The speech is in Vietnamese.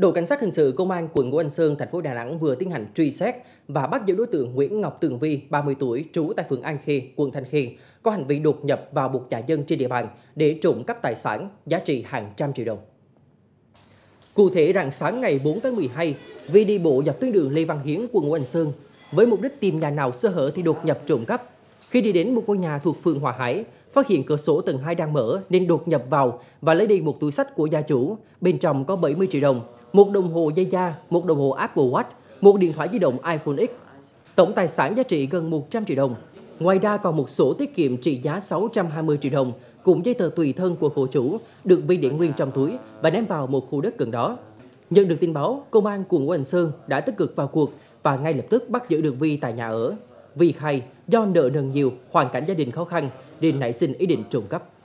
Đội Cảnh sát Hình sự Công an quận Ngũ Anh Sơn, thành phố Đà Nẵng vừa tiến hành truy xét và bắt giữ đối tượng Nguyễn Ngọc Tường Vi, 30 tuổi, trú tại phường An Khê, quận Thanh Khê, có hành vi đột nhập vào một nhà dân trên địa bàn để trộm cắp tài sản giá trị hàng trăm triệu đồng. Cụ thể, rằng sáng ngày 4 tháng 12, Vi đi bộ dọc tuyến đường Lê Văn Hiến, quận Ngũ Anh Sơn, với mục đích tìm nhà nào sơ hở thì đột nhập trộm cắp. Khi đi đến một ngôi nhà thuộc phường Hòa Hải, phát hiện cửa sổ tầng 2 đang mở nên đột nhập vào và lấy đi một túi sách của gia chủ, bên trong có 70 triệu đồng một đồng hồ dây da, một đồng hồ Apple Watch, một điện thoại di động iPhone X. Tổng tài sản giá trị gần 100 triệu đồng. Ngoài ra còn một sổ tiết kiệm trị giá 620 triệu đồng cùng giấy tờ tùy thân của hộ chủ được Vi để nguyên trong túi và ném vào một khu đất gần đó. Nhận được tin báo, công an quận Hoành Sơn đã tích cực vào cuộc và ngay lập tức bắt giữ được Vi tại nhà ở. Vi khai do nợ nần nhiều, hoàn cảnh gia đình khó khăn nên nảy sinh ý định trộm cắp.